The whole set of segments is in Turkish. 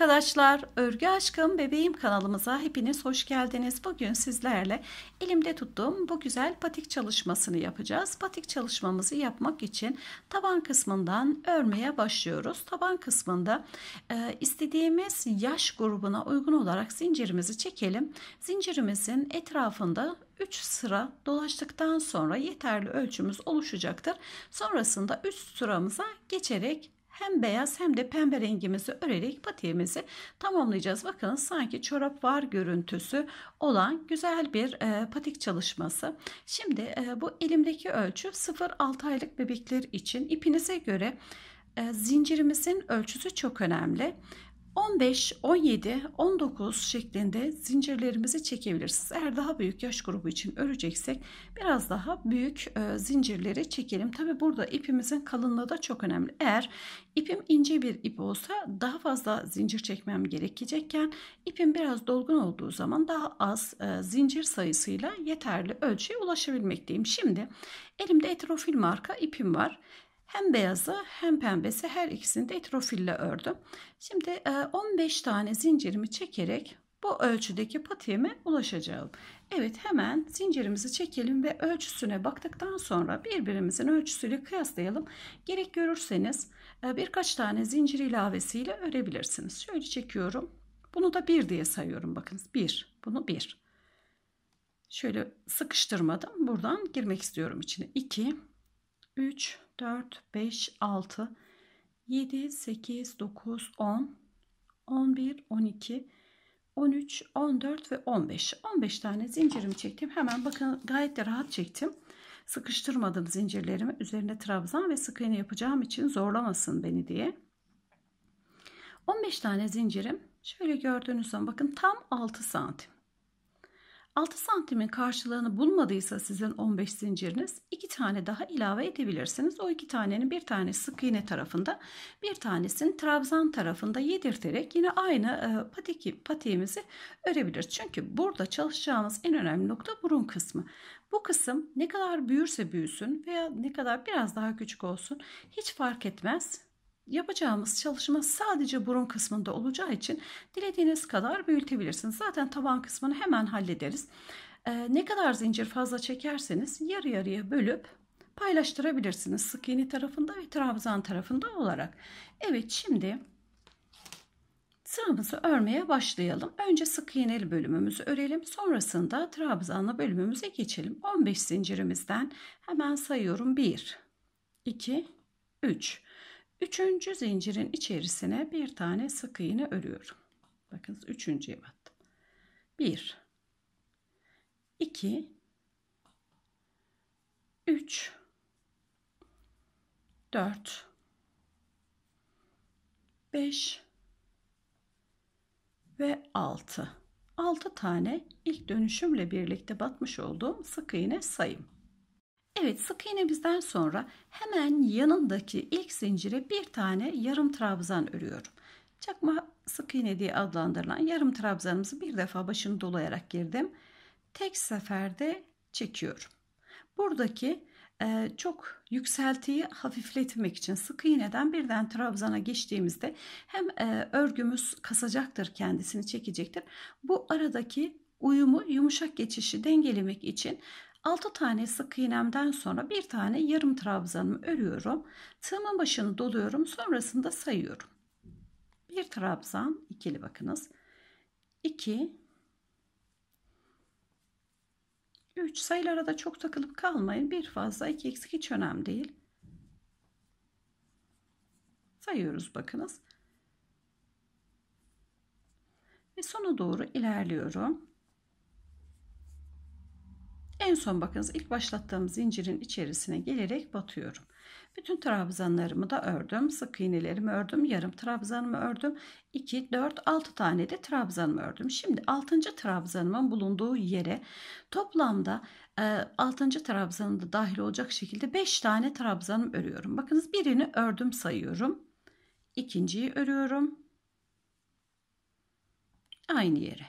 arkadaşlar, Örgü Aşkım Bebeğim kanalımıza hepiniz hoş geldiniz. Bugün sizlerle elimde tuttuğum bu güzel patik çalışmasını yapacağız. Patik çalışmamızı yapmak için taban kısmından örmeye başlıyoruz. Taban kısmında e, istediğimiz yaş grubuna uygun olarak zincirimizi çekelim. Zincirimizin etrafında 3 sıra dolaştıktan sonra yeterli ölçümüz oluşacaktır. Sonrasında üst sıramıza geçerek hem beyaz hem de pembe rengimizi örerek patiğimizi tamamlayacağız. Bakın sanki çorap var görüntüsü olan güzel bir e, patik çalışması. Şimdi e, bu elimdeki ölçü 0-6 aylık bebekler için ipinize göre e, zincirimizin ölçüsü çok önemli. 15, 17, 19 şeklinde zincirlerimizi çekebilirsiniz. Eğer daha büyük yaş grubu için öreceksek biraz daha büyük e, zincirleri çekelim. Tabi burada ipimizin kalınlığı da çok önemli. Eğer ipim ince bir ip olsa daha fazla zincir çekmem gerekecekken ipim biraz dolgun olduğu zaman daha az e, zincir sayısıyla yeterli ölçüye ulaşabilmekteyim. Şimdi elimde etrofil marka ipim var. Hem beyazı hem pembesi her ikisini de etrofille ördüm. Şimdi 15 e, tane zincirimi çekerek bu ölçüdeki patiğime ulaşacağım. Evet hemen zincirimizi çekelim ve ölçüsüne baktıktan sonra birbirimizin ölçüsüyle kıyaslayalım. Gerek görürseniz e, birkaç tane zincir ilavesiyle örebilirsiniz. Şöyle çekiyorum. Bunu da 1 diye sayıyorum bakınız. 1. Bunu 1. Şöyle sıkıştırmadım. Buradan girmek istiyorum içine. 2 3 4, 5, 6, 7, 8, 9, 10, 11, 12, 13, 14 ve 15. 15 tane zincirimi çektim. Hemen bakın gayet de rahat çektim. Sıkıştırmadım zincirlerimi. Üzerine trabzan ve sık iğne yapacağım için zorlamasın beni diye. 15 tane zincirim. Şöyle gördüğünüz zaman bakın tam 6 santim. 6 santimin karşılığını bulmadıysa sizin 15 zinciriniz 2 tane daha ilave edebilirsiniz. O 2 tanenin bir tanesi sık iğne tarafında bir tanesini trabzan tarafında yedirterek yine aynı e, patik, patiğimizi örebiliriz. Çünkü burada çalışacağımız en önemli nokta burun kısmı. Bu kısım ne kadar büyürse büyüsün veya ne kadar biraz daha küçük olsun hiç fark etmez yapacağımız çalışma sadece burun kısmında olacağı için dilediğiniz kadar büyütebilirsiniz. Zaten taban kısmını hemen hallederiz. Ee, ne kadar zincir fazla çekerseniz yarı yarıya bölüp paylaştırabilirsiniz. Sık iğne tarafında ve trabzan tarafında olarak. Evet şimdi sıramızı örmeye başlayalım. Önce sık iğneli bölümümüzü örelim. Sonrasında trabzanlı bölümümüze geçelim. 15 zincirimizden hemen sayıyorum. 1, 2, 3, Üçüncü zincirin içerisine bir tane sık iğne örüyorum. Bakınız üçüncüye battım. Bir, iki, üç, dört, beş ve altı. Altı tane ilk dönüşümle birlikte batmış olduğum sık iğne sayım. Evet sık iğnemizden sonra hemen yanındaki ilk zincire bir tane yarım trabzan örüyorum. Çakma sık iğne diye adlandırılan yarım trabzanımızı bir defa başını dolayarak girdim. Tek seferde çekiyorum. Buradaki e, çok yükseltiyi hafifletmek için sık iğneden birden trabzana geçtiğimizde hem e, örgümüz kasacaktır kendisini çekecektir. Bu aradaki uyumu yumuşak geçişi dengelemek için 6 tane sık iğnemden sonra bir tane yarım trabzanımı örüyorum. Tığımın başını doluyorum. Sonrasında sayıyorum. Bir trabzan ikili bakınız. 2 3 sayılara da çok takılıp kalmayın. Bir fazla iki eksik hiç önemli değil. Sayıyoruz bakınız. Ve sona doğru ilerliyorum. En son bakınız ilk başlattığım zincirin içerisine gelerek batıyorum. Bütün trabzanlarımı da ördüm. Sık iğnelerimi ördüm. Yarım trabzanımı ördüm. 2, 4, 6 tane de trabzanımı ördüm. Şimdi 6. trabzanımın bulunduğu yere toplamda 6. E, trabzanım da dahil olacak şekilde 5 tane trabzanım örüyorum. Bakınız birini ördüm sayıyorum. İkinciyi örüyorum. Aynı yere.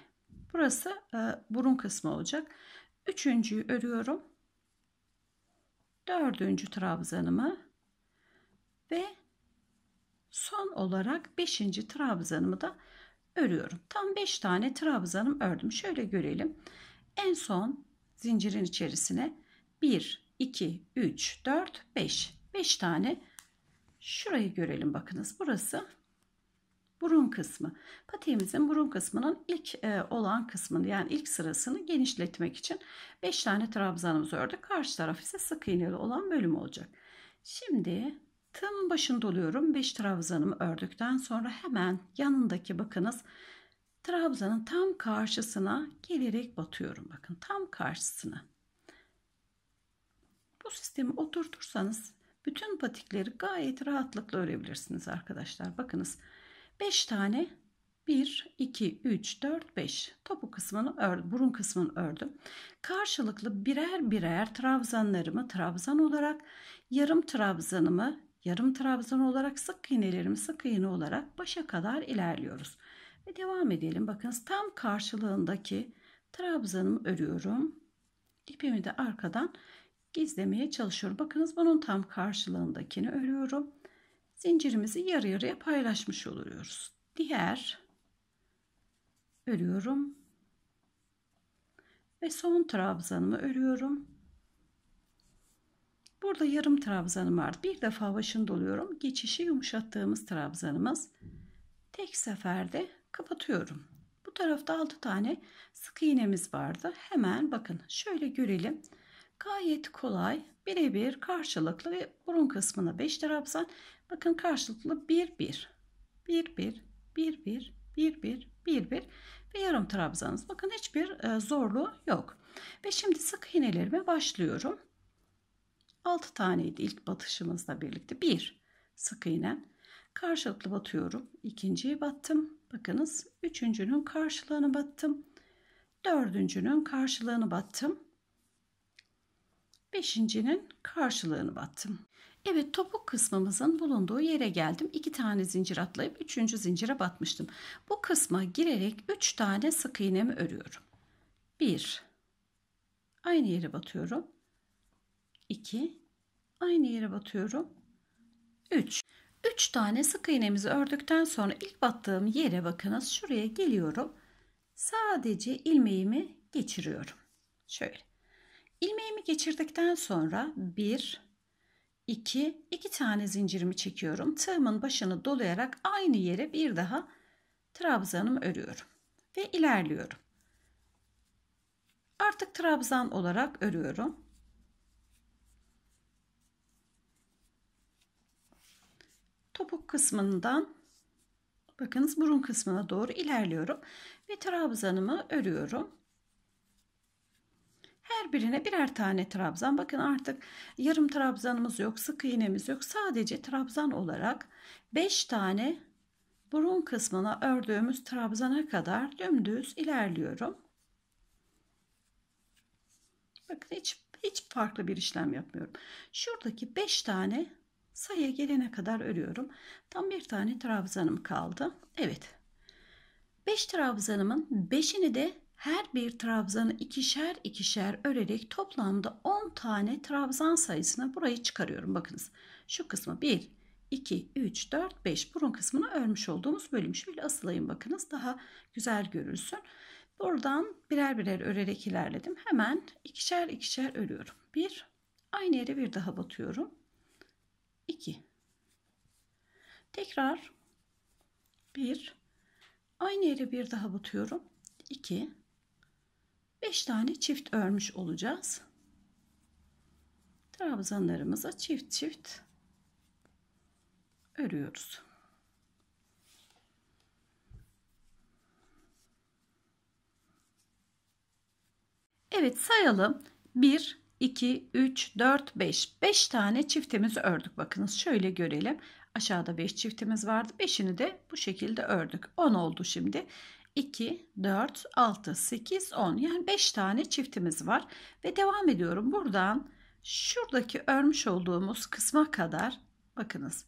Burası e, burun kısmı olacak. Üçüncüyü örüyorum. Dördüncü trabzanımı ve son olarak beşinci trabzanımı da örüyorum. Tam beş tane trabzanım ördüm. Şöyle görelim. En son zincirin içerisine 1, 2, 3, 4, 5. 5 tane şurayı görelim bakınız. Burası burun kısmı. Patiğimizin burun kısmının ilk e, olan kısmını yani ilk sırasını genişletmek için 5 tane trabzanımızı ördük. Karşı taraf ise sık iğneli olan bölüm olacak. Şimdi tığımın başını doluyorum. 5 trabzanımı ördükten sonra hemen yanındaki bakınız trabzanın tam karşısına gelerek batıyorum. Bakın tam karşısına. Bu sistemi oturtursanız bütün patikleri gayet rahatlıkla örebilirsiniz arkadaşlar. Bakınız. 5 tane 1, 2, 3, 4, 5 topu kısmını ördüm, burun kısmını ördüm. Karşılıklı birer birer trabzanlarımı trabzan olarak, yarım trabzanımı yarım trabzan olarak, sık iğnelerimi sık iğne olarak başa kadar ilerliyoruz. Ve devam edelim. Bakınız, tam karşılığındaki trabzanımı örüyorum. İpimi de arkadan gizlemeye çalışıyorum. Bakınız bunun tam karşılığındakini örüyorum. Zincirimizi yarı yarıya paylaşmış oluyoruz. Diğer örüyorum. Ve son trabzanımı örüyorum. Burada yarım trabzanım var. Bir defa başını doluyorum. Geçişi yumuşattığımız trabzanımız. Tek seferde kapatıyorum. Bu tarafta 6 tane sık iğnemiz vardı. Hemen bakın şöyle görelim. Gayet kolay. Birebir karşılıklı ve burun kısmına 5 trabzan. Bakın karşılıklı 1 1. 1 1 1 1 1 1 1 1 ve yarım trabzanız. Bakın hiçbir e, zorluğu yok. Ve şimdi sık iğnelerime başlıyorum. 6 taneydi ilk batışımızla birlikte. 1 sık iğnem. Karşılıklı batıyorum. İkinciyi battım. Bakınız üçüncünün karşılığını battım. Dördüncünün karşılığını battım. Beşincinin karşılığını battım. Evet topuk kısmımızın bulunduğu yere geldim. İki tane zincir atlayıp üçüncü zincire batmıştım. Bu kısma girerek üç tane sık iğnemi örüyorum. Bir, aynı yere batıyorum. İki, aynı yere batıyorum. Üç, üç tane sık iğnemizi ördükten sonra ilk battığım yere bakınız. Şuraya geliyorum. Sadece ilmeğimi geçiriyorum. Şöyle ilmeğimi geçirdikten sonra 1 2 2 tane zincirimi çekiyorum. Tığımın başını dolayarak aynı yere bir daha trabzanımı örüyorum ve ilerliyorum. Artık trabzan olarak örüyorum. Topuk kısmından bakınız burun kısmına doğru ilerliyorum ve trabzanımı örüyorum. Her birine birer tane trabzan. Bakın artık yarım trabzanımız yok, sık iğnemiz yok. Sadece trabzan olarak 5 tane burun kısmına ördüğümüz trabzana kadar dümdüz ilerliyorum. Bakın hiç hiç farklı bir işlem yapmıyorum. Şuradaki 5 tane sayıya gelene kadar örüyorum. Tam bir tane trabzanım kaldı. Evet. 5 beş trabzanımın 5'ini de her bir trabzanı ikişer ikişer örerek toplamda 10 tane trabzan sayısına burayı çıkarıyorum. Bakınız şu kısmı 1, 2, 3, 4, 5 burun kısmını örmüş olduğumuz bölüm. Şöyle asılayım bakınız daha güzel görülsün. Buradan birer birer örerek ilerledim. Hemen ikişer ikişer örüyorum. 1, aynı yere bir daha batıyorum. 2, tekrar 1, aynı yere bir daha batıyorum. 2, 5 tane çift örmüş olacağız. Trabzanlarımıza çift çift örüyoruz. Evet sayalım. 1, 2, 3, 4, 5. 5 tane çiftimizi ördük. Bakınız şöyle görelim. Aşağıda 5 çiftimiz vardı. 5'ini de bu şekilde ördük. 10 oldu şimdi. 2, 4, 6, 8, 10 yani 5 tane çiftimiz var ve devam ediyorum buradan şuradaki örmüş olduğumuz kısma kadar bakınız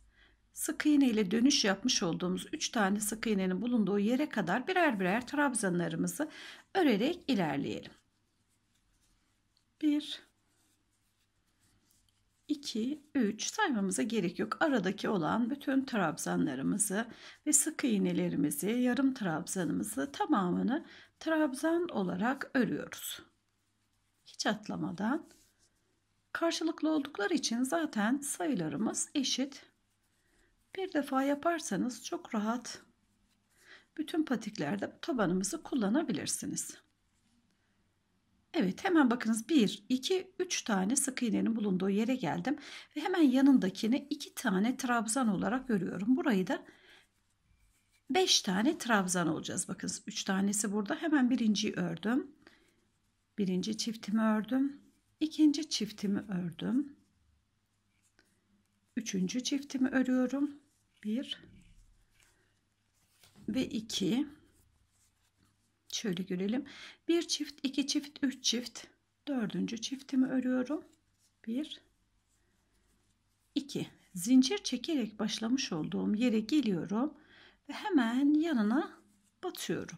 sık iğne ile dönüş yapmış olduğumuz 3 tane sık iğnenin bulunduğu yere kadar birer birer trabzanlarımızı örerek ilerleyelim. 1 2, 3 saymamıza gerek yok. Aradaki olan bütün trabzanlarımızı ve sık iğnelerimizi, yarım trabzanımızı tamamını trabzan olarak örüyoruz. Hiç atlamadan karşılıklı oldukları için zaten sayılarımız eşit. Bir defa yaparsanız çok rahat bütün patiklerde tabanımızı kullanabilirsiniz. Evet hemen bakınız 1, 2, 3 tane sık iğnenin bulunduğu yere geldim. Ve hemen yanındakini 2 tane trabzan olarak örüyorum. Burayı da 5 tane trabzan olacağız. Bakınız 3 tanesi burada. Hemen birinciyi ördüm. Birinci çiftimi ördüm. ikinci çiftimi ördüm. Üçüncü çiftimi örüyorum. 1 ve 2 Şöyle görelim. Bir çift, iki çift, üç çift. Dördüncü çiftimi örüyorum. Bir, iki. Zincir çekerek başlamış olduğum yere geliyorum ve hemen yanına batıyorum.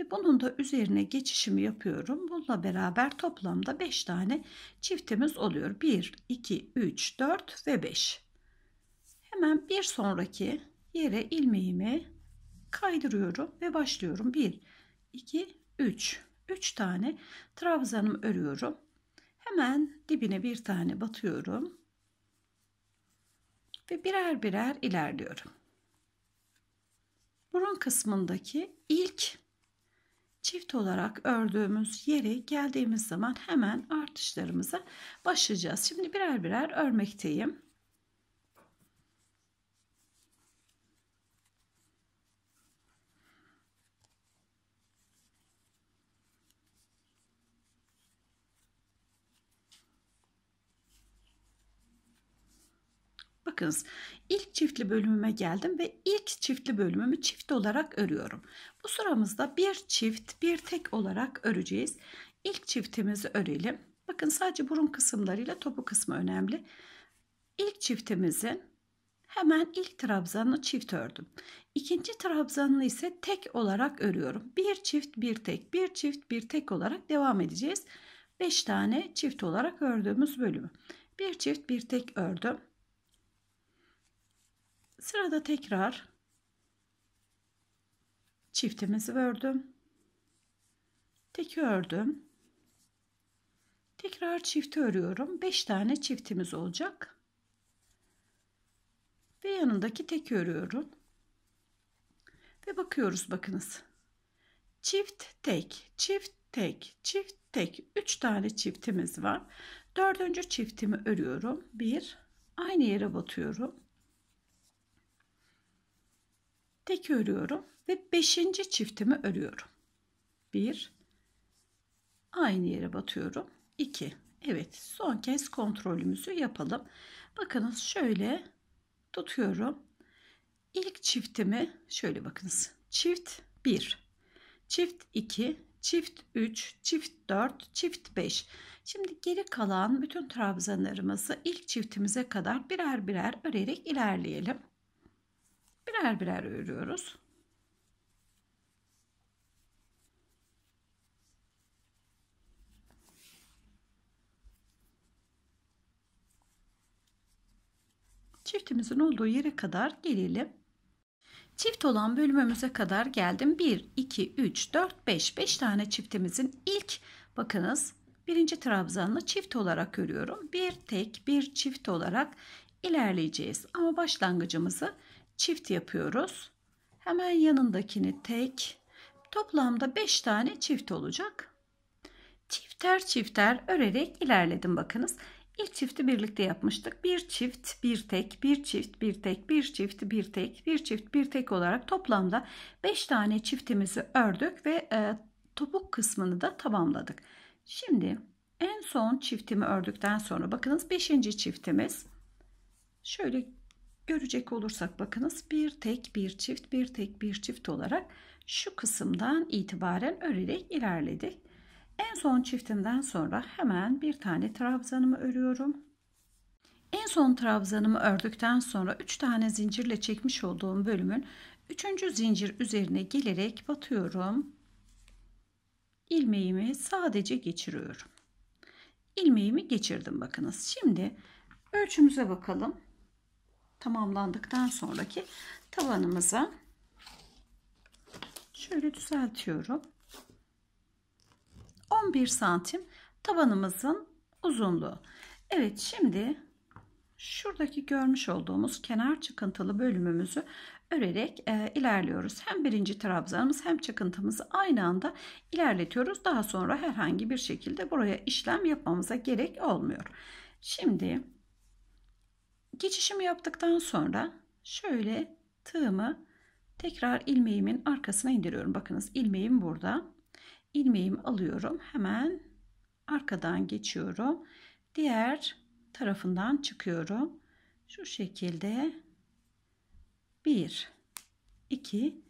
Ve bunun da üzerine geçişimi yapıyorum. Bununla beraber toplamda 5 tane çiftimiz oluyor. 1, 2, 3, 4 ve 5. Hemen bir sonraki yere ilmeğimi kaydırıyorum ve başlıyorum. 1, 2, 3. 3 tane trabzanım örüyorum. Hemen dibine bir tane batıyorum. Ve birer birer ilerliyorum. Burun kısmındaki ilk çift olarak ördüğümüz yere geldiğimiz zaman hemen artışlarımıza başlayacağız. Şimdi birer birer örmekteyim. Bakınız ilk çiftli bölümüme geldim ve ilk çiftli bölümümü çift olarak örüyorum. Bu sıramızda bir çift bir tek olarak öreceğiz. İlk çiftimizi örelim. Bakın sadece burun kısımlarıyla topu kısmı önemli. İlk çiftimizin hemen ilk trabzanını çift ördüm. İkinci trabzanını ise tek olarak örüyorum. Bir çift bir tek bir çift bir tek olarak devam edeceğiz. 5 tane çift olarak ördüğümüz bölümü. Bir çift bir tek ördüm. Sırada tekrar çiftimizi ördüm. Teki ördüm. Tekrar çifti örüyorum. 5 tane çiftimiz olacak. Ve yanındaki tek örüyorum. Ve bakıyoruz bakınız. Çift tek, çift tek, çift tek. 3 tane çiftimiz var. Dördüncü çiftimi örüyorum. Bir, Aynı yere batıyorum tek örüyorum ve 5. çiftimi örüyorum. 1 aynı yere batıyorum. 2 Evet son kez kontrolümüzü yapalım. Bakınız şöyle tutuyorum. İlk çiftimi şöyle bakınız. Çift 1, çift 2, çift 3, çift 4, çift 5. Şimdi geri kalan bütün trabzanlarımızı ilk çiftimize kadar birer birer örerek ilerleyelim birer birer örüyoruz. Çiftimizin olduğu yere kadar gelelim. Çift olan bölümümüze kadar geldim. 1, 2, 3, 4, 5. 5 tane çiftimizin ilk bakınız birinci trabzanla çift olarak örüyorum. Bir tek bir çift olarak ilerleyeceğiz. Ama başlangıcımızı çift yapıyoruz. Hemen yanındakini tek. Toplamda 5 tane çift olacak. Çifter çifter örerek ilerledim bakınız. İlk çifti birlikte yapmıştık. Bir çift, bir tek, bir çift, bir tek, bir çift, bir tek, bir çift, bir tek olarak toplamda 5 tane çiftimizi ördük ve e, topuk kısmını da tamamladık. Şimdi en son çiftimi ördükten sonra bakınız 5. çiftimiz şöyle görecek olursak bakınız bir tek bir çift bir tek bir çift olarak şu kısımdan itibaren örerek ilerledik. En son çiftinden sonra hemen bir tane trabzanımı örüyorum. En son trabzanımı ördükten sonra 3 tane zincirle çekmiş olduğum bölümün 3. zincir üzerine gelerek batıyorum. Ilmeğimi sadece geçiriyorum. Ilmeğimi geçirdim bakınız. Şimdi ölçümüze bakalım tamamlandıktan sonraki tavanımıza şöyle düzeltiyorum. 11 santim tabanımızın uzunluğu. Evet şimdi şuradaki görmüş olduğumuz kenar çıkıntılı bölümümüzü örerek e, ilerliyoruz. Hem birinci trabzanımız hem çıkıntımızı aynı anda ilerletiyoruz. Daha sonra herhangi bir şekilde buraya işlem yapmamıza gerek olmuyor. Şimdi geçişimi yaptıktan sonra şöyle tığımı tekrar ilmeğimin arkasına indiriyorum. Bakınız ilmeğim burada. İlmeğimi alıyorum. Hemen arkadan geçiyorum. Diğer tarafından çıkıyorum. Şu şekilde 1 2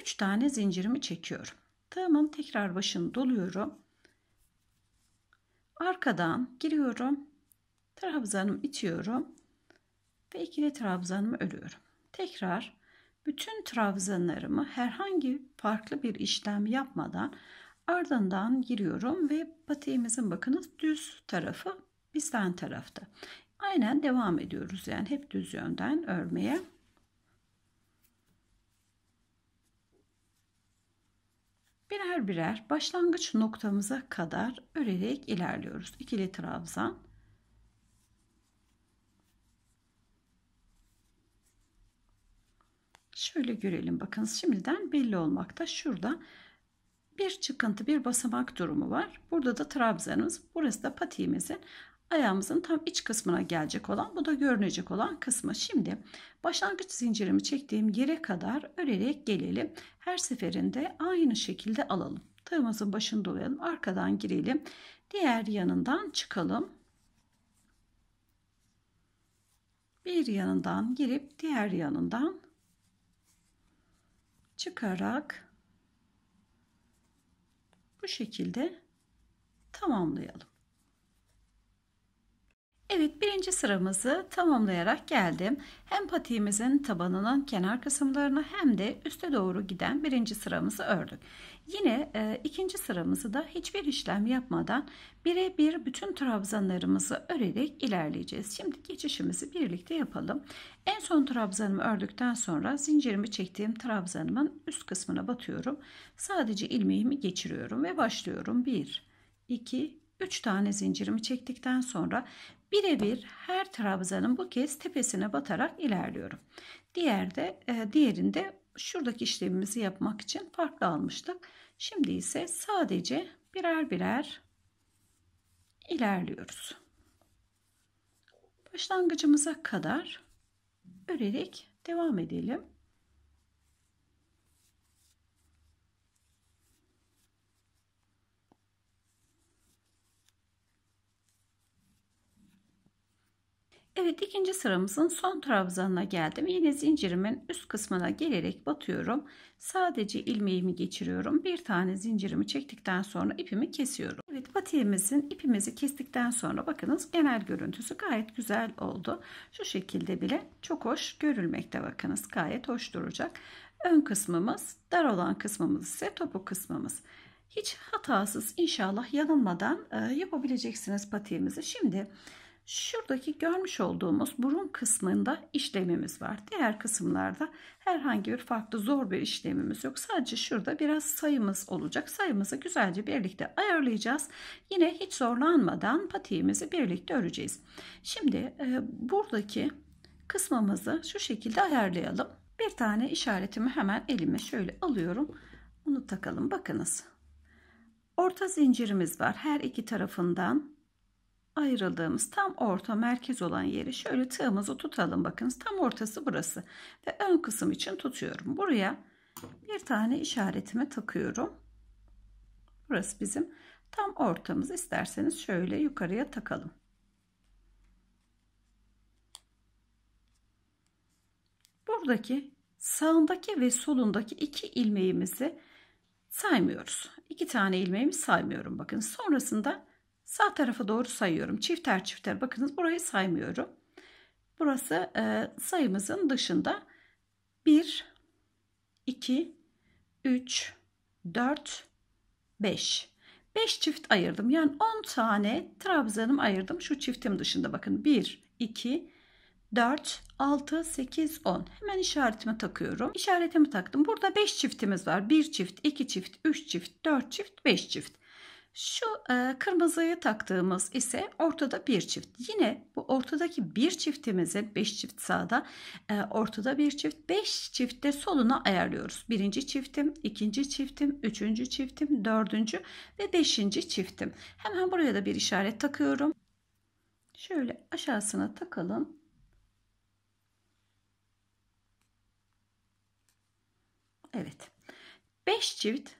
3 tane zincirimi çekiyorum. Tığımın tekrar başını doluyorum. Arkadan giriyorum. Trabzanımı itiyorum ve ikili trabzanımı örüyorum. Tekrar bütün trabzanlarımı herhangi farklı bir işlem yapmadan ardından giriyorum ve patiğimizin bakınız düz tarafı bizden tarafta. Aynen devam ediyoruz yani hep düz yönden örmeye. Birer birer başlangıç noktamıza kadar örerek ilerliyoruz. İkili trabzan Şöyle görelim bakın şimdiden belli olmakta. Şurada bir çıkıntı bir basamak durumu var. Burada da trabzanımız burası da patiğimizin ayağımızın tam iç kısmına gelecek olan bu da görünecek olan kısmı. Şimdi başlangıç zincirimi çektiğim yere kadar örerek gelelim. Her seferinde aynı şekilde alalım. Tığımızın başında dolayalım arkadan girelim. Diğer yanından çıkalım. Bir yanından girip diğer yanından çıkarak bu şekilde tamamlayalım. Evet birinci sıramızı tamamlayarak geldim. Hem patiğimizin tabanının kenar kısımlarını hem de üste doğru giden birinci sıramızı ördük. Yine e, ikinci sıramızı da hiçbir işlem yapmadan birebir bütün trabzanlarımızı örerek ilerleyeceğiz. Şimdi geçişimizi birlikte yapalım. En son trabzanımı ördükten sonra zincirimi çektiğim trabzanımın üst kısmına batıyorum. Sadece ilmeğimi geçiriyorum ve başlıyorum. 1, 2, 3 tane zincirimi çektikten sonra birebir her trabzanın bu kez tepesine batarak ilerliyorum. Diğerde e, diğerinde şuradaki işlemimizi yapmak için farklı almıştık. Şimdi ise sadece birer birer ilerliyoruz. Başlangıcımıza kadar örerek devam edelim. Evet ikinci sıramızın son trabzanına geldim. Yine zincirimin üst kısmına gelerek batıyorum. Sadece ilmeğimi geçiriyorum. Bir tane zincirimi çektikten sonra ipimi kesiyorum. Evet batiyemizin ipimizi kestikten sonra bakınız genel görüntüsü gayet güzel oldu. Şu şekilde bile çok hoş görülmekte bakınız. Gayet hoş duracak. Ön kısmımız dar olan kısmımız ise topu kısmımız. Hiç hatasız inşallah yanılmadan e, yapabileceksiniz patiyemizi. Şimdi Şuradaki görmüş olduğumuz burun kısmında işlemimiz var. Diğer kısımlarda herhangi bir farklı zor bir işlemimiz yok. Sadece şurada biraz sayımız olacak. Sayımızı güzelce birlikte ayarlayacağız. Yine hiç zorlanmadan patiğimizi birlikte öreceğiz. Şimdi e, buradaki kısmımızı şu şekilde ayarlayalım. Bir tane işaretimi hemen elime şöyle alıyorum. Bunu takalım. Bakınız. Orta zincirimiz var. Her iki tarafından ayrıldığımız tam orta merkez olan yeri şöyle tığımızı tutalım. Bakınız tam ortası burası. Ve ön kısım için tutuyorum. Buraya bir tane işaretime takıyorum. Burası bizim tam ortamız. isterseniz şöyle yukarıya takalım. Buradaki sağındaki ve solundaki iki ilmeğimizi saymıyoruz. iki tane ilmeğimi saymıyorum. Bakın sonrasında Sağ tarafı doğru sayıyorum. Çifter çifter bakınız burayı saymıyorum. Burası e, sayımızın dışında 1, 2, 3, 4, 5. 5 çift ayırdım. Yani 10 tane trabzanım ayırdım. Şu çiftim dışında bakın 1, 2, 4, 6, 8, 10. Hemen işaretimi takıyorum. İşaretimi taktım. Burada 5 çiftimiz var. 1 çift, 2 çift, 3 çift, 4 çift, 5 çift. Şu e, kırmızıyı taktığımız ise ortada bir çift. Yine bu ortadaki bir çiftimizi 5 çift sağda e, ortada bir çift 5 çiftte soluna ayarlıyoruz. Birinci çiftim, ikinci çiftim, üçüncü çiftim, dördüncü ve beşinci çiftim. Hemen buraya da bir işaret takıyorum. Şöyle aşağısına takalım. Evet. 5 çift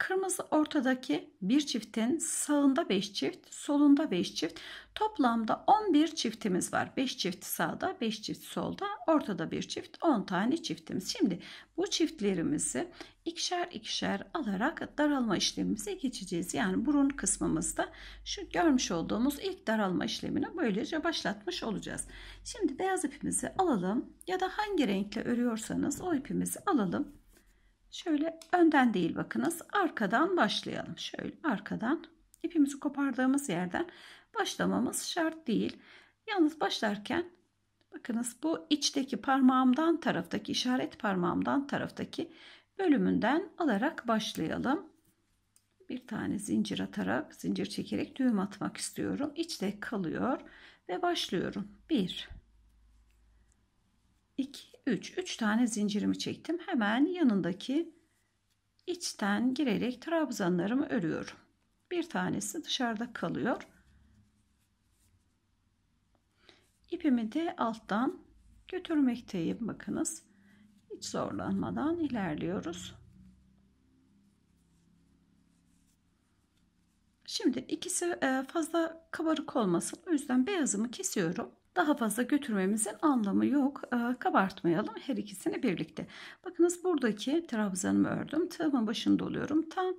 Kırmızı ortadaki bir çiftin sağında 5 çift, solunda 5 çift. Toplamda 11 çiftimiz var. 5 çift sağda, 5 çift solda, ortada bir çift, 10 tane çiftimiz. Şimdi bu çiftlerimizi ikişer ikişer alarak daralma işlemimize geçeceğiz. Yani burun kısmımızda şu görmüş olduğumuz ilk daralma işlemini böylece başlatmış olacağız. Şimdi beyaz ipimizi alalım ya da hangi renkle örüyorsanız o ipimizi alalım Şöyle önden değil bakınız. Arkadan başlayalım. Şöyle arkadan ipimizi kopardığımız yerden başlamamız şart değil. Yalnız başlarken bakınız bu içteki parmağımdan taraftaki işaret parmağımdan taraftaki bölümünden alarak başlayalım. Bir tane zincir atarak zincir çekerek düğüm atmak istiyorum. İçte kalıyor ve başlıyorum. 1 2 3. 3 tane zincirimi çektim. Hemen yanındaki içten girerek trabzanlarımı örüyorum. Bir tanesi dışarıda kalıyor. İpimi de alttan götürmekteyim. Bakınız hiç zorlanmadan ilerliyoruz. Şimdi ikisi e, fazla kabarık olmasın. O yüzden beyazımı kesiyorum daha fazla götürmemizin anlamı yok. E, kabartmayalım her ikisini birlikte. Bakınız buradaki trabzanımı ördüm. Tığımın başında oluyorum. Tam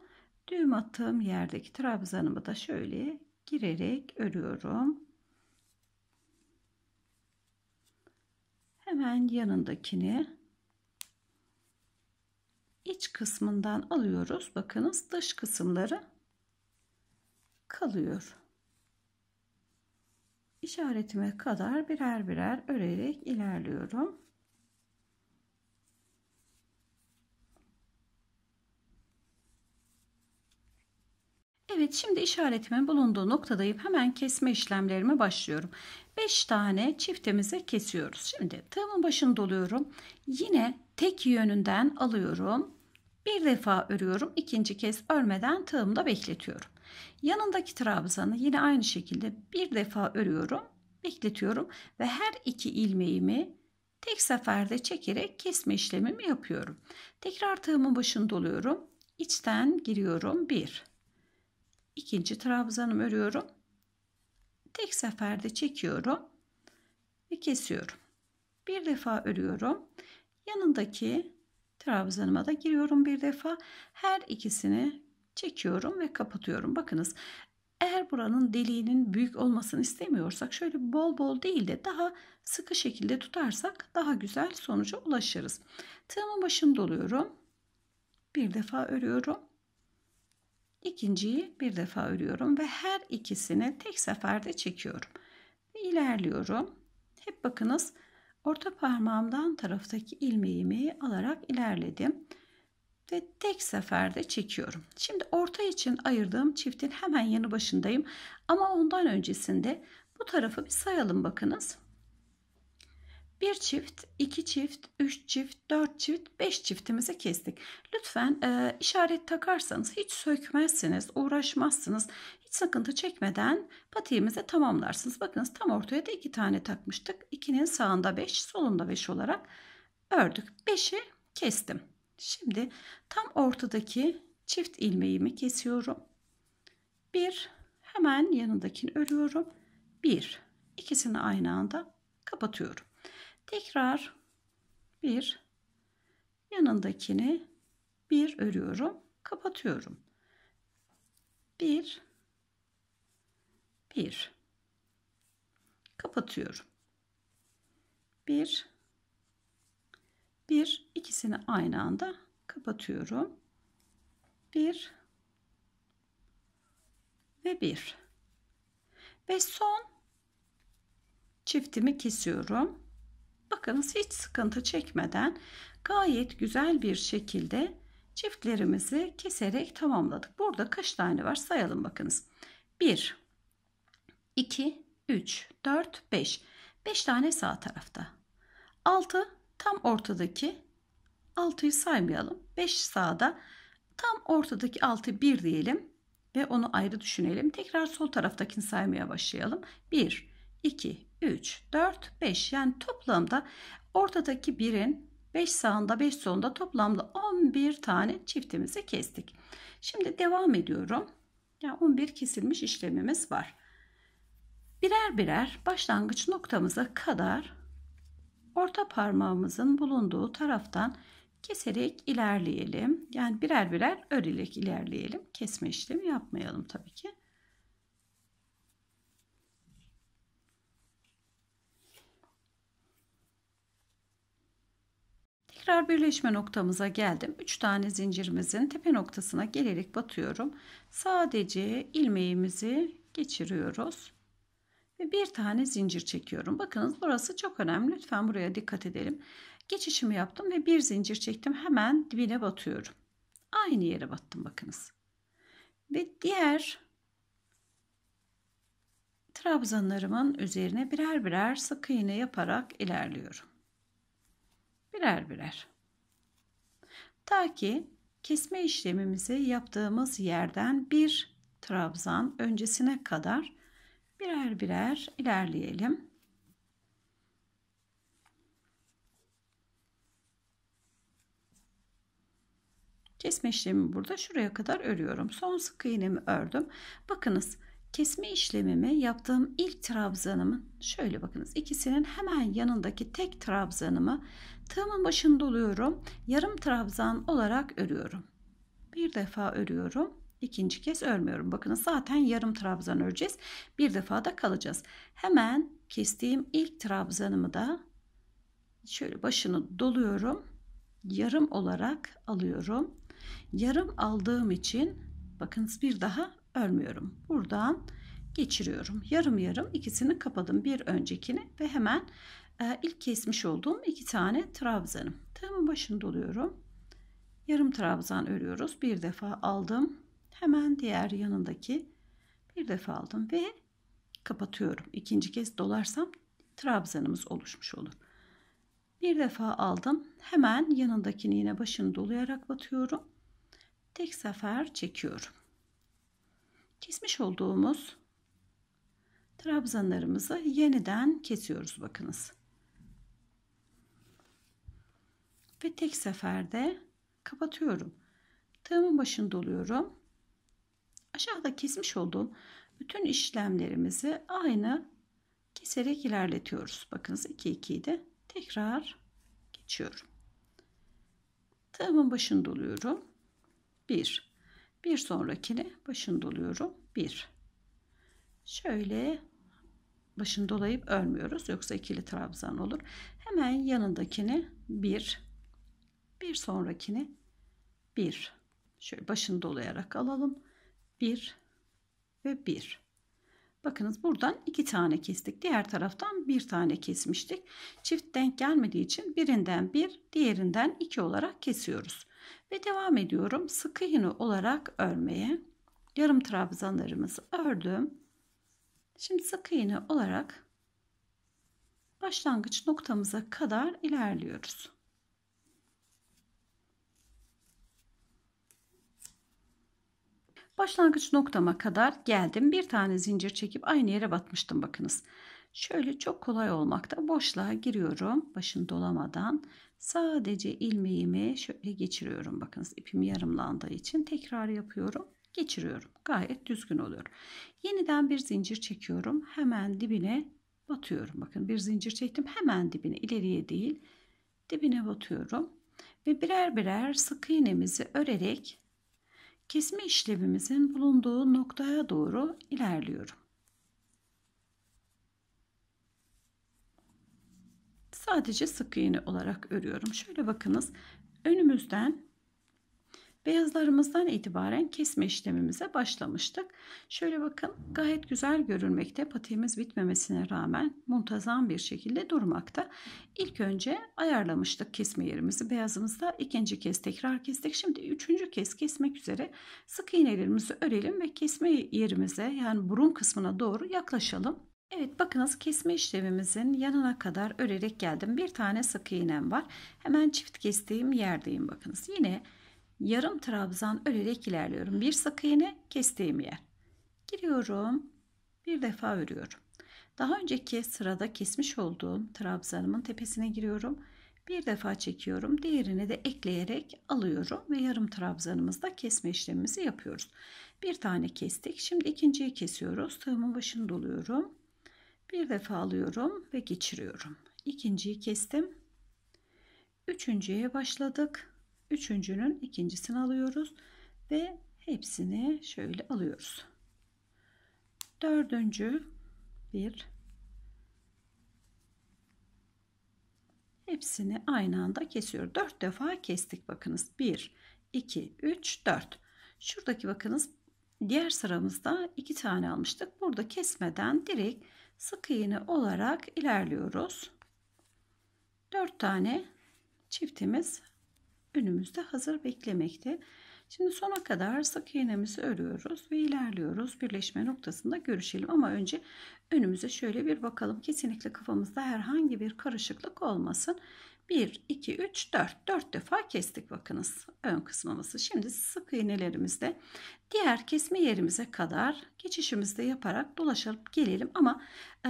düğüm attığım yerdeki trabzanımı da şöyle girerek örüyorum. Hemen yanındakini iç kısmından alıyoruz. Bakınız dış kısımları kalıyor işaretime kadar birer birer örerek ilerliyorum. Evet şimdi işaretimin bulunduğu noktadayım. Hemen kesme işlemlerime başlıyorum. 5 tane çiftimize kesiyoruz. Şimdi tığımın başını doluyorum. Yine tek yönünden alıyorum. Bir defa örüyorum. İkinci kez örmeden tığımda bekletiyorum. Yanındaki trabzanı yine aynı şekilde bir defa örüyorum, bekletiyorum ve her iki ilmeğimi tek seferde çekerek kesme işlemimi yapıyorum. Tekrar tığımın başını doluyorum. İçten giriyorum. Bir. İkinci trabzanımı örüyorum. Tek seferde çekiyorum ve kesiyorum. Bir defa örüyorum. Yanındaki trabzanıma da giriyorum bir defa. Her ikisini çekiyorum ve kapatıyorum. Bakınız eğer buranın deliğinin büyük olmasını istemiyorsak şöyle bol bol değil de daha sıkı şekilde tutarsak daha güzel sonuca ulaşırız. Tığımın başını doluyorum. Bir defa örüyorum. İkinciyi bir defa örüyorum ve her ikisini tek seferde çekiyorum. Ve ilerliyorum. Hep bakınız orta parmağımdan taraftaki ilmeğimi alarak ilerledim ve tek seferde çekiyorum. Şimdi orta için ayırdığım çiftin hemen yanı başındayım. Ama ondan öncesinde bu tarafı bir sayalım bakınız. Bir çift, iki çift, üç çift, dört çift, beş çiftimizi kestik. Lütfen e, işaret takarsanız hiç sökmezsiniz, uğraşmazsınız. Hiç sıkıntı çekmeden patiğimizi tamamlarsınız. Bakınız tam ortaya da iki tane takmıştık. İkinin sağında beş, solunda beş olarak ördük. Beşi kestim. Şimdi tam ortadaki çift ilmeğimi kesiyorum. Bir, hemen yanındakini örüyorum. Bir, ikisini aynı anda kapatıyorum. Tekrar bir, yanındakini bir örüyorum, kapatıyorum. Bir, bir, kapatıyorum. Bir, 1 ikisini aynı anda kapatıyorum. 1 ve 1 ve son çiftimi kesiyorum. Bakınız hiç sıkıntı çekmeden gayet güzel bir şekilde çiftlerimizi keserek tamamladık. Burada kaç tane var sayalım bakınız. 1 2 3 4 5 5 tane sağ tarafta. 6 tam ortadaki 6'yı saymayalım. 5 sağda tam ortadaki 6 1 diyelim ve onu ayrı düşünelim. Tekrar sol taraftakini saymaya başlayalım. 1, 2, 3, 4, 5 yani toplamda ortadaki 1'in 5 sağında 5 solunda toplamda 11 tane çiftimizi kestik. Şimdi devam ediyorum. Yani 11 kesilmiş işlemimiz var. Birer birer başlangıç noktamıza kadar orta parmağımızın bulunduğu taraftan keserek ilerleyelim. Yani birer birer örerek ilerleyelim. Kesme işlemi yapmayalım tabii ki. Tekrar birleşme noktamıza geldim. 3 tane zincirimizin tepe noktasına gelerek batıyorum. Sadece ilmeğimizi geçiriyoruz ve bir tane zincir çekiyorum. Bakınız burası çok önemli. Lütfen buraya dikkat edelim. Geçişimi yaptım ve bir zincir çektim. Hemen dibine batıyorum. Aynı yere battım bakınız. Ve diğer trabzanlarımın üzerine birer birer sık iğne yaparak ilerliyorum. Birer birer. Ta ki kesme işlemimizi yaptığımız yerden bir trabzan öncesine kadar birer birer ilerleyelim. Kesme işlemi burada şuraya kadar örüyorum. Son sık iğnemi ördüm. Bakınız kesme işlemimi yaptığım ilk trabzanımın şöyle bakınız ikisinin hemen yanındaki tek trabzanımı tığımın başında oluyorum. Yarım trabzan olarak örüyorum. Bir defa örüyorum ikinci kez örmüyorum. Bakın, zaten yarım trabzan öreceğiz. Bir defa da kalacağız. Hemen kestiğim ilk trabzanımı da şöyle başını doluyorum. Yarım olarak alıyorum. Yarım aldığım için bakınız bir daha örmüyorum. Buradan geçiriyorum. Yarım yarım ikisini kapadım. Bir öncekini ve hemen e, ilk kesmiş olduğum iki tane trabzanım. Tığımın başını doluyorum. Yarım trabzan örüyoruz. Bir defa aldım hemen diğer yanındaki bir defa aldım ve kapatıyorum. İkinci kez dolarsam trabzanımız oluşmuş olur. Bir defa aldım. Hemen yanındakini yine başını dolayarak batıyorum. Tek sefer çekiyorum. Kesmiş olduğumuz trabzanlarımızı yeniden kesiyoruz bakınız. Ve tek seferde kapatıyorum. Tığımın başını doluyorum aşağıda kesmiş olduğum bütün işlemlerimizi aynı keserek ilerletiyoruz. Bakınız 2 2'yi de tekrar geçiyorum. Tığımın başını doluyorum. 1. Bir sonrakini başını doluyorum. 1. Şöyle başını dolayıp örmüyoruz. Yoksa ikili trabzan olur. Hemen yanındakini 1. Bir sonrakini 1. Şöyle başını dolayarak alalım. 1 ve 1. Bakınız buradan iki tane kestik. Diğer taraftan bir tane kesmiştik. Çift denk gelmediği için birinden bir, diğerinden iki olarak kesiyoruz. Ve devam ediyorum sık iğne olarak örmeye. Yarım trabzanlarımızı ördüm. Şimdi sık iğne olarak başlangıç noktamıza kadar ilerliyoruz. Başlangıç noktama kadar geldim. Bir tane zincir çekip aynı yere batmıştım bakınız. Şöyle çok kolay olmakta boşluğa giriyorum. Başını dolamadan sadece ilmeğimi şöyle geçiriyorum. Bakınız ipim yarımlandığı için tekrar yapıyorum. Geçiriyorum. Gayet düzgün oluyor. Yeniden bir zincir çekiyorum. Hemen dibine batıyorum. Bakın bir zincir çektim. Hemen dibine ileriye değil dibine batıyorum. Ve birer birer sık iğnemizi örerek Kesme işlemimizin bulunduğu noktaya doğru ilerliyorum. Sadece sık iğne olarak örüyorum. Şöyle bakınız önümüzden Beyazlarımızdan itibaren kesme işlemimize başlamıştık. Şöyle bakın gayet güzel görünmekte. Patiğimiz bitmemesine rağmen muntazam bir şekilde durmakta. İlk önce ayarlamıştık kesme yerimizi. Beyazımızda ikinci kez tekrar kestik. Şimdi üçüncü kez kesmek üzere sık iğnelerimizi örelim ve kesme yerimize yani burun kısmına doğru yaklaşalım. Evet bakınız kesme işlemimizin yanına kadar örerek geldim. Bir tane sık iğnem var. Hemen çift kestiğim yerdeyim bakınız. Yine yarım trabzan örerek ilerliyorum. Bir sık iğne kestiğim yer. Giriyorum. Bir defa örüyorum. Daha önceki sırada kesmiş olduğum trabzanımın tepesine giriyorum. Bir defa çekiyorum. Diğerini de ekleyerek alıyorum ve yarım trabzanımızda kesme işlemimizi yapıyoruz. Bir tane kestik. Şimdi ikinciyi kesiyoruz. Tığımın başını doluyorum. Bir defa alıyorum ve geçiriyorum. İkinciyi kestim. Üçüncüye başladık. Üçüncünün ikincisini alıyoruz ve hepsini şöyle alıyoruz. Dördüncü bir hepsini aynı anda kesiyor. Dört defa kestik bakınız. Bir, iki, üç, dört. Şuradaki bakınız diğer sıramızda iki tane almıştık. Burada kesmeden direkt sık iğne olarak ilerliyoruz. Dört tane çiftimiz önümüzde hazır beklemekte. Şimdi sona kadar sık iğnemizi örüyoruz ve ilerliyoruz. Birleşme noktasında görüşelim ama önce önümüze şöyle bir bakalım. Kesinlikle kafamızda herhangi bir karışıklık olmasın. 1, 2, 3, 4. 4 defa kestik bakınız ön kısmımızı. Şimdi sık iğnelerimizle diğer kesme yerimize kadar geçişimizde yaparak dolaşıp gelelim. Ama e,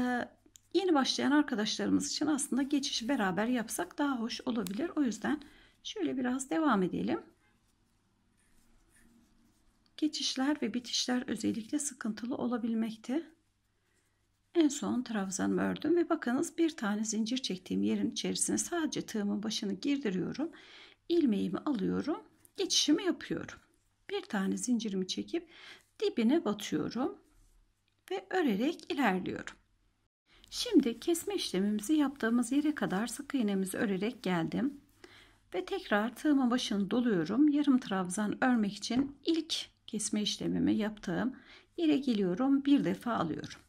yeni başlayan arkadaşlarımız için aslında geçişi beraber yapsak daha hoş olabilir. O yüzden Şöyle biraz devam edelim. Geçişler ve bitişler özellikle sıkıntılı olabilmekte. En son trabzanımı ördüm ve bakınız bir tane zincir çektiğim yerin içerisine sadece tığımın başını girdiriyorum. ilmeğimi alıyorum. Geçişimi yapıyorum. Bir tane zincirimi çekip dibine batıyorum ve örerek ilerliyorum. Şimdi kesme işlemimizi yaptığımız yere kadar sık iğnemizi örerek geldim. Ve tekrar tığımın başını doluyorum. Yarım trabzan örmek için ilk kesme işlemimi yaptığım yere geliyorum. Bir defa alıyorum.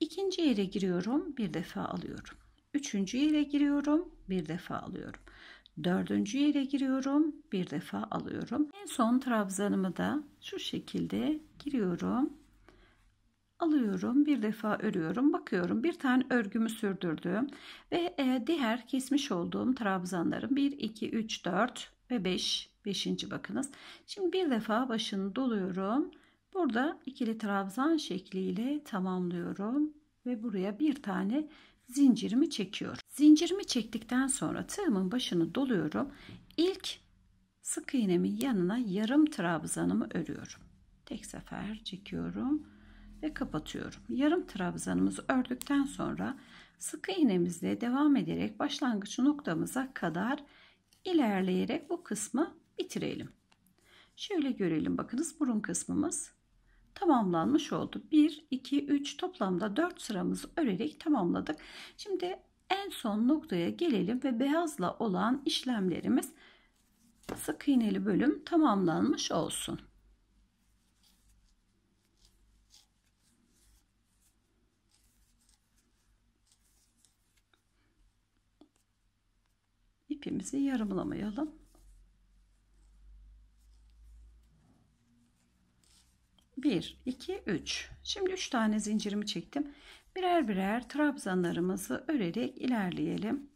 İkinci yere giriyorum. Bir defa alıyorum. Üçüncü yere giriyorum. Bir defa alıyorum. Dördüncü yere giriyorum. Bir defa alıyorum. En son trabzanımı da şu şekilde giriyorum alıyorum bir defa örüyorum bakıyorum bir tane örgümü sürdürdüm ve e, diğer kesmiş olduğum trabzanların 1 2 3 4 ve 5 5. bakınız şimdi bir defa başını doluyorum burada ikili trabzan şekliyle tamamlıyorum ve buraya bir tane zincirimi çekiyorum zincirimi çektikten sonra tığımın başını doluyorum ilk sık iğnemin yanına yarım trabzanımı örüyorum tek sefer çekiyorum ve kapatıyorum. Yarım trabzanımızı ördükten sonra sıkı iğnemizle devam ederek başlangıç noktamıza kadar ilerleyerek bu kısmı bitirelim. Şöyle görelim bakınız burun kısmımız tamamlanmış oldu. 1, 2, 3 toplamda 4 sıramızı örerek tamamladık. Şimdi en son noktaya gelelim ve beyazla olan işlemlerimiz sık iğneli bölüm tamamlanmış olsun. ipimizi yarımlamayalım. Bir, iki, üç. Şimdi üç tane zincirimi çektim. Birer birer trabzanlarımızı örerek ilerleyelim.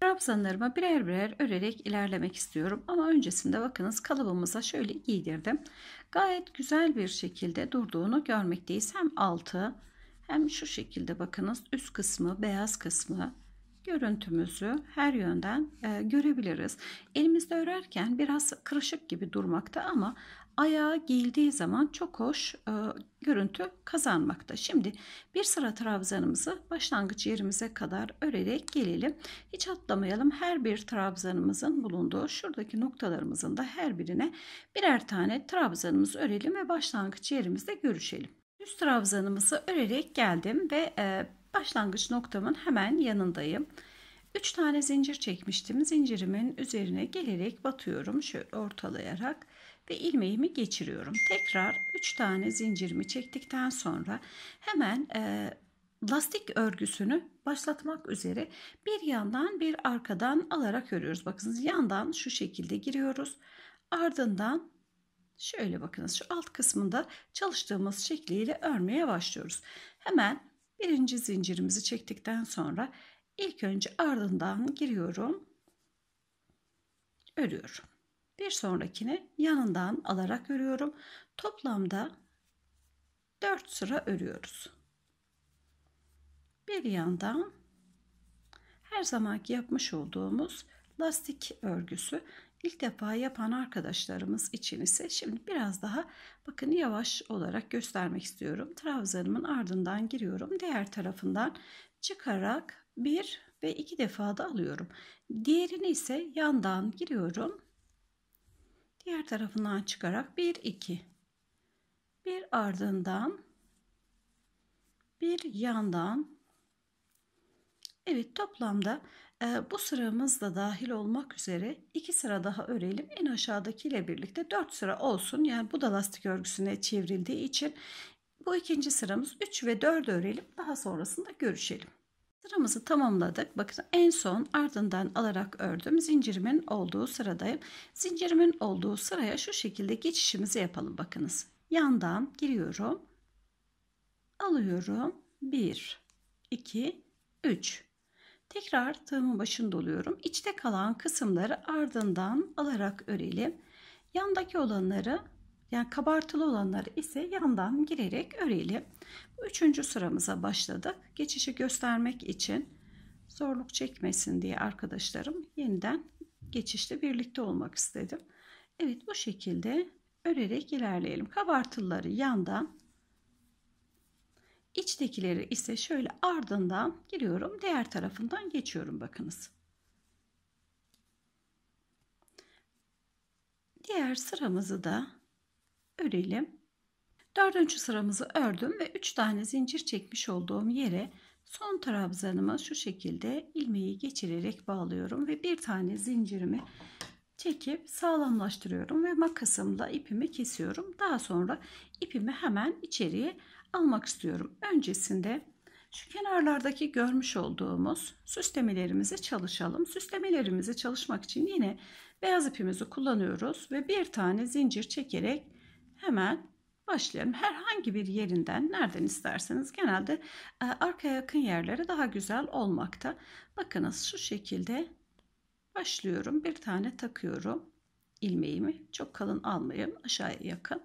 Trabzanlarımı birer birer örerek ilerlemek istiyorum. Ama öncesinde bakınız kalıbımıza şöyle giydirdim. Gayet güzel bir şekilde durduğunu görmekteyiz. Hem altı hem şu şekilde bakınız üst kısmı beyaz kısmı görüntümüzü her yönden e, görebiliriz. Elimizde örerken biraz kırışık gibi durmakta ama ayağı giyildiği zaman çok hoş e, görüntü kazanmakta. Şimdi bir sıra trabzanımızı başlangıç yerimize kadar örerek gelelim. Hiç atlamayalım. Her bir trabzanımızın bulunduğu şuradaki noktalarımızın da her birine birer tane trabzanımızı örelim ve başlangıç yerimizde görüşelim. Üst trabzanımızı örerek geldim ve e, başlangıç noktamın hemen yanındayım. 3 tane zincir çekmiştim. Zincirimin üzerine gelerek batıyorum. Şöyle ortalayarak ve ilmeğimi geçiriyorum. Tekrar 3 tane zincirimi çektikten sonra hemen e, lastik örgüsünü başlatmak üzere bir yandan bir arkadan alarak örüyoruz. Bakınız yandan şu şekilde giriyoruz. Ardından şöyle bakınız şu alt kısmında çalıştığımız şekliyle örmeye başlıyoruz. Hemen Birinci zincirimizi çektikten sonra ilk önce ardından giriyorum. Örüyorum. Bir sonrakini yanından alarak örüyorum. Toplamda 4 sıra örüyoruz. Bir yandan her zamanki yapmış olduğumuz lastik örgüsü İlk defa yapan arkadaşlarımız için ise şimdi biraz daha bakın yavaş olarak göstermek istiyorum. Trabzanımın ardından giriyorum. Diğer tarafından çıkarak bir ve iki defa da alıyorum. Diğerini ise yandan giriyorum. Diğer tarafından çıkarak bir iki. Bir ardından bir yandan Evet toplamda ee, bu sıramızda dahil olmak üzere iki sıra daha örelim. En aşağıdaki ile birlikte dört sıra olsun. Yani bu da lastik örgüsüne çevrildiği için bu ikinci sıramız 3 ve 4 örelim. Daha sonrasında görüşelim. Sıramızı tamamladık. Bakın en son ardından alarak ördüm. Zincirimin olduğu sıradayım. Zincirimin olduğu sıraya şu şekilde geçişimizi yapalım. Bakınız. Yandan giriyorum. Alıyorum. 1, 2, 3. Tekrar tığımın başını doluyorum. İçte kalan kısımları ardından alarak örelim. Yandaki olanları yani kabartılı olanları ise yandan girerek örelim. üçüncü sıramıza başladık. Geçişi göstermek için zorluk çekmesin diye arkadaşlarım yeniden geçişte birlikte olmak istedim. Evet bu şekilde örerek ilerleyelim. Kabartılıları yandan İçtekileri ise şöyle ardından giriyorum. Diğer tarafından geçiyorum bakınız. Diğer sıramızı da örelim. Dördüncü sıramızı ördüm ve üç tane zincir çekmiş olduğum yere son trabzanımı şu şekilde ilmeği geçirerek bağlıyorum ve bir tane zincirimi çekip sağlamlaştırıyorum ve makasımla ipimi kesiyorum. Daha sonra ipimi hemen içeriye almak istiyorum. Öncesinde şu kenarlardaki görmüş olduğumuz süslemelerimizi çalışalım. Süslemelerimizi çalışmak için yine beyaz ipimizi kullanıyoruz ve bir tane zincir çekerek hemen başlayalım. Herhangi bir yerinden nereden isterseniz genelde e, arkaya yakın yerlere daha güzel olmakta. Bakınız şu şekilde başlıyorum. Bir tane takıyorum ilmeğimi. Çok kalın almayın aşağıya yakın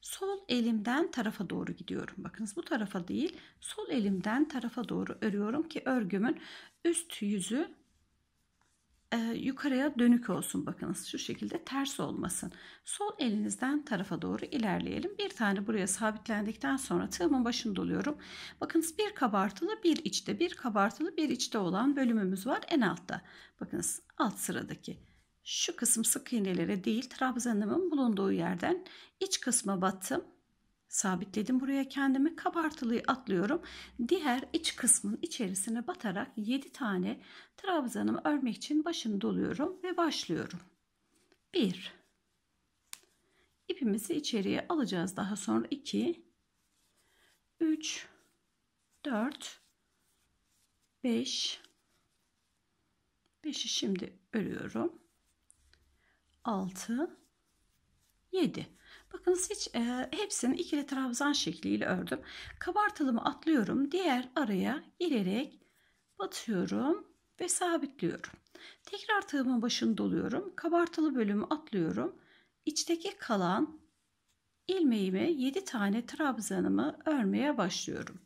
sol elimden tarafa doğru gidiyorum. Bakınız bu tarafa değil sol elimden tarafa doğru örüyorum ki örgümün üst yüzü e, yukarıya dönük olsun. Bakınız şu şekilde ters olmasın. Sol elinizden tarafa doğru ilerleyelim. Bir tane buraya sabitlendikten sonra tığımın başını doluyorum. Bakınız bir kabartılı bir içte bir kabartılı bir içte olan bölümümüz var en altta. Bakınız alt sıradaki şu kısım sık iğnelere değil trabzanımın bulunduğu yerden iç kısma battım. Sabitledim buraya kendimi. Kabartılıyı atlıyorum. Diğer iç kısmın içerisine batarak 7 tane trabzanımı örmek için başını doluyorum ve başlıyorum. 1 İpimizi içeriye alacağız daha sonra 2 3 4 5 5'i şimdi örüyorum. 6, 7. Bakınız hiç e, hepsini ikili trabzan şekliyle ördüm. Kabartılımı atlıyorum. Diğer araya girerek batıyorum ve sabitliyorum. Tekrar tığımın başını doluyorum. Kabartılı bölümü atlıyorum. İçteki kalan ilmeğimi 7 tane trabzanımı örmeye başlıyorum.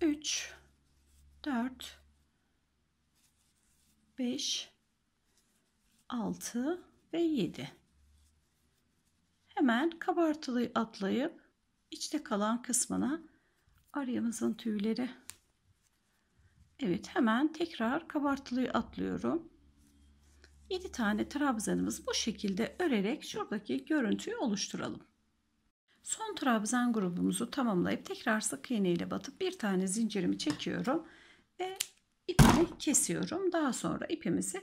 3 4 5 6 ve 7 hemen kabartılı atlayıp içte kalan kısmına aryamızın tüyleri Evet hemen tekrar kabartılıyı atlıyorum 7 tane trabzanımız bu şekilde örerek şuradaki görüntüyü oluşturalım son trabzan grubumuzu tamamlayıp tekrar sık iğne ile batıp bir tane zincirimi çekiyorum ve ipimi kesiyorum. Daha sonra ipimizi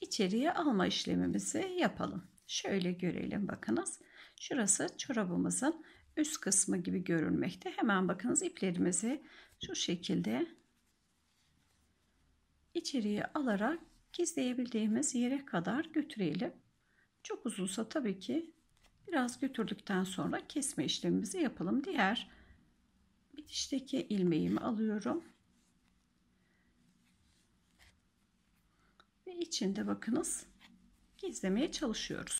içeriye alma işlemimizi yapalım. Şöyle görelim bakınız. Şurası çorabımızın üst kısmı gibi görünmekte. Hemen bakınız iplerimizi şu şekilde içeriye alarak gizleyebildiğimiz yere kadar götürelim. Çok uzunsa tabii ki biraz götürdükten sonra kesme işlemimizi yapalım. Diğer bitişteki ilmeğimi alıyorum. içinde bakınız gizlemeye çalışıyoruz.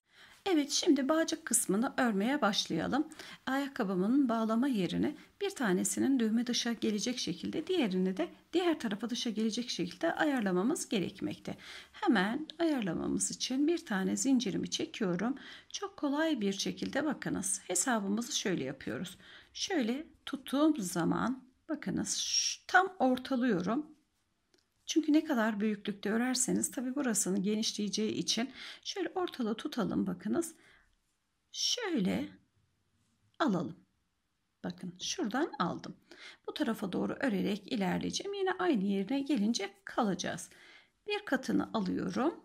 Evet şimdi bağcık kısmını örmeye başlayalım. Ayakkabımın bağlama yerine bir tanesinin düğme dışa gelecek şekilde diğerini de diğer tarafa dışa gelecek şekilde ayarlamamız gerekmekte. Hemen ayarlamamız için bir tane zincirimi çekiyorum. Çok kolay bir şekilde bakınız hesabımızı şöyle yapıyoruz. Şöyle tuttuğum zaman bakınız tam ortalıyorum çünkü ne kadar büyüklükte örerseniz tabi burasını genişleyeceği için şöyle ortada tutalım bakınız. Şöyle alalım. Bakın şuradan aldım. Bu tarafa doğru örerek ilerleyeceğim. Yine aynı yerine gelince kalacağız. Bir katını alıyorum.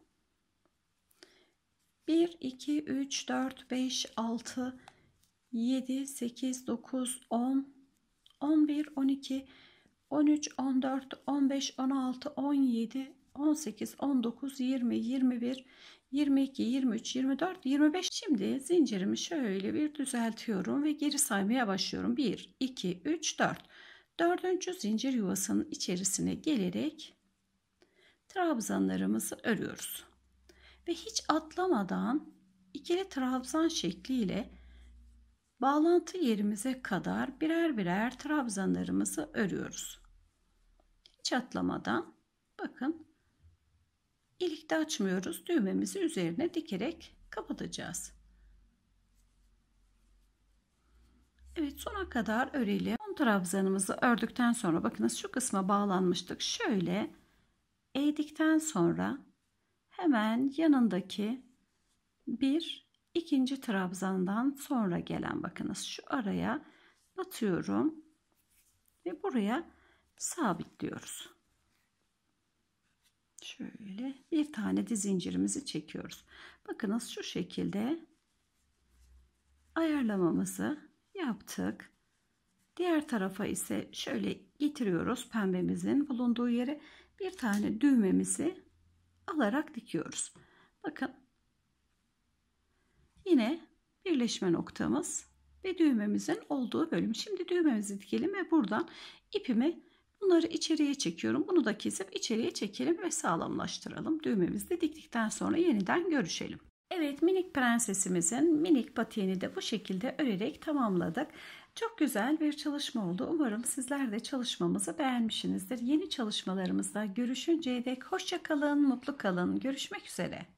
1, 2, 3, 4, 5, 6, 7, 8, 9, 10, 11, 12, 13, 14, 15, 16, 17, 18, 19, 20, 21, 22, 23, 24, 25. Şimdi zincirimi şöyle bir düzeltiyorum ve geri saymaya başlıyorum. 1, 2, 3, 4. Dördüncü zincir yuvasının içerisine gelerek trabzanlarımızı örüyoruz. Ve hiç atlamadan ikili trabzan şekliyle bağlantı yerimize kadar birer birer trabzanlarımızı örüyoruz çatlamadan bakın ilikte açmıyoruz. Düğmemizi üzerine dikerek kapatacağız. Evet sona kadar örelim. Son trabzanımızı ördükten sonra bakınız şu kısma bağlanmıştık. Şöyle eğdikten sonra hemen yanındaki bir ikinci trabzandan sonra gelen bakınız şu araya batıyorum ve buraya sabitliyoruz. Şöyle bir tane de zincirimizi çekiyoruz. Bakınız şu şekilde ayarlamamızı yaptık. Diğer tarafa ise şöyle getiriyoruz pembemizin bulunduğu yere bir tane düğmemizi alarak dikiyoruz. Bakın yine birleşme noktamız ve düğmemizin olduğu bölüm. Şimdi düğmemizi dikelim ve buradan ipimi Bunları içeriye çekiyorum. Bunu da kesip içeriye çekelim ve sağlamlaştıralım. Düğmemizi de diktikten sonra yeniden görüşelim. Evet minik prensesimizin minik patiğini de bu şekilde örerek tamamladık. Çok güzel bir çalışma oldu. Umarım sizler de çalışmamızı beğenmişsinizdir. Yeni çalışmalarımızda görüşünceye dek hoşça kalın, mutlu kalın. Görüşmek üzere.